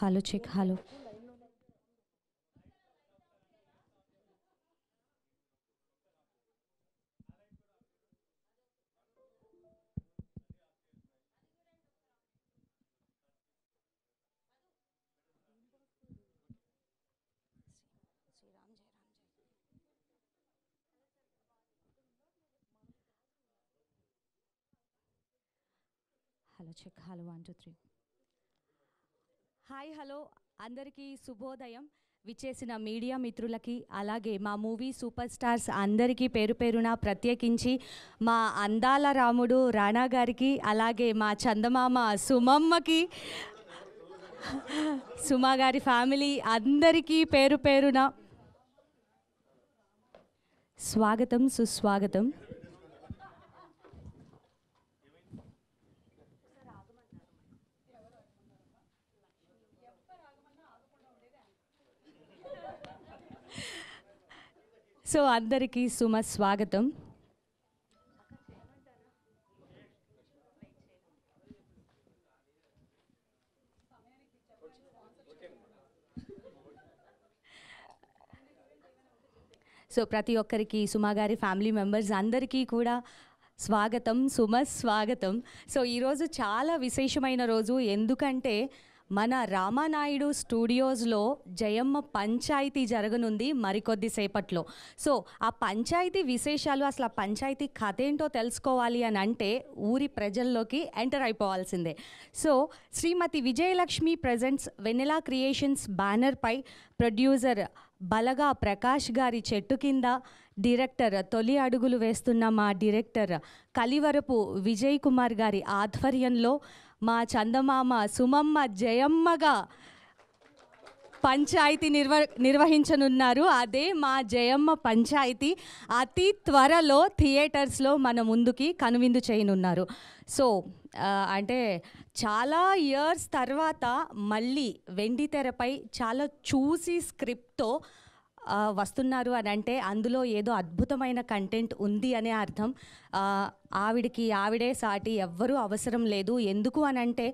halo, check halo. Hello, check. Hello, one, two, three. Hi hello అందరికీ శుభోదయం విచ్చేసిన media మిత్రులకి అలాగే మా మూవీ సూపర్ స్టార్స్ అందరికీ పేరు పేరున ప్రత్యేకించి మా అందాల రాముడు రాణా గారికి అలాగే మా చందమామ సుమమ్మకి సుమా గారి ఫ్యామిలీ అందరికీ పేరు పేరున స్వాగతం సుస్వాగతం సో అందరికీ సుమ స్వాగతం సో ప్రతి ఒక్కరికి సుమా గారి ఫ్యామిలీ మెంబర్స్ అందరికీ కూడా స్వాగతం సుమ స్వాగతం సో ఈరోజు చాలా విశేషమైన రోజు ఎందుకంటే మన రామానాయుడు స్టూడియోస్లో జయమ్మ పంచాయతీ జరగనుంది మరికొద్ది సేపట్లో సో ఆ పంచాయతీ విశేషాలు అసలు ఆ పంచాయతీ కథ ఏంటో తెలుసుకోవాలి అని అంటే ఊరి ప్రజల్లోకి ఎంటర్ అయిపోవాల్సిందే so Shrimati Vijayalakshmi presents Vennela creations బ్యానర్పై ప్రొడ్యూసర్ బలగా ప్రకాష్ గారి చెట్టు కింద డిరెక్టర్ తొలి అడుగులు వేస్తున్న మా డిరెక్టర్ కలివరపు విజయ్ కుమార్ గారి ఆధ్వర్యంలో మా చందమామ సుమమ్మ జయమ్మగా పంచాయతీ నిర్వ నిర్వహించనున్నారు అదే మా జయమ్మ పంచాయతీ అతి త్వరలో థియేటర్స్లో మన ముందుకి కనువిందు చేయనున్నారు సో అంటే చాలా ఇయర్స్ తర్వాత మళ్ళీ వెండి తెరపై చాలా చూసి స్క్రిప్ట్తో వస్తున్నారు అని అంటే అందులో ఏదో అద్భుతమైన కంటెంట్ ఉంది అనే అర్థం ఆవిడికి ఆవిడే సాటి ఎవ్వరూ అవసరం లేదు ఎందుకు అని అంటే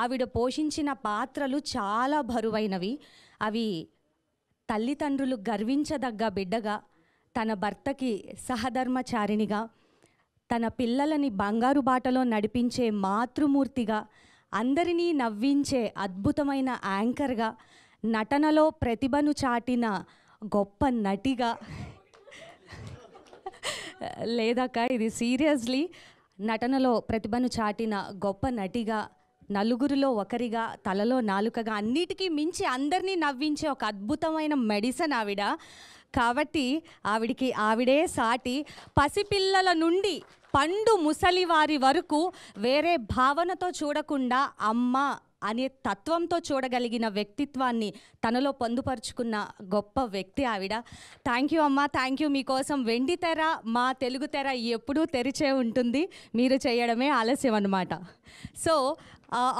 ఆవిడ పోషించిన పాత్రలు చాలా బరువైనవి అవి తల్లిదండ్రులు గర్వించదగ్గ బిడ్డగా తన భర్తకి సహధర్మచారిణిగా తన పిల్లలని బంగారు బాటలో నడిపించే మాతృమూర్తిగా అందరినీ నవ్వించే అద్భుతమైన యాంకర్గా నటనలో ప్రతిభను చాటిన గొప్ప నటిగా లేదక్క ఇది సీరియస్లీ నటనలో ప్రతిభను చాటిన గొప్ప నటిగా నలుగురిలో ఒకరిగా తలలో నాలుకగా అన్నిటికీ మించి అందరినీ నవ్వించే ఒక అద్భుతమైన మెడిసిన్ ఆవిడ కాబట్టి ఆవిడికి ఆవిడే సాటి పసిపిల్లల నుండి పండు ముసలి వారి వరకు వేరే భావనతో చూడకుండా అమ్మ అనే తత్వంతో చూడగలిగిన వ్యక్తిత్వాన్ని తనలో పొందుపరుచుకున్న గొప్ప వ్యక్తి ఆవిడ థ్యాంక్ యూ అమ్మ థ్యాంక్ యూ మీకోసం వెండి తెర మా తెలుగు తెర ఎప్పుడూ తెరిచే ఉంటుంది మీరు చేయడమే ఆలస్యం అనమాట సో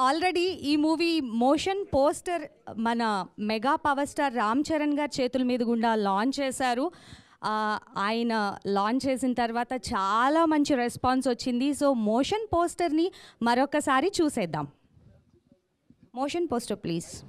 ఆల్రెడీ ఈ మూవీ మోషన్ పోస్టర్ మన mega power star Ram Charan గారి చేతుల మీద గుండా లాంచ్ చేశారు ఆయన లాంచ్ చేసిన తర్వాత చాలా మంచి రెస్పాన్స్ వచ్చింది సో మోషన్ పోస్టర్ని మరొకసారి చూసేద్దాం Motion poster please.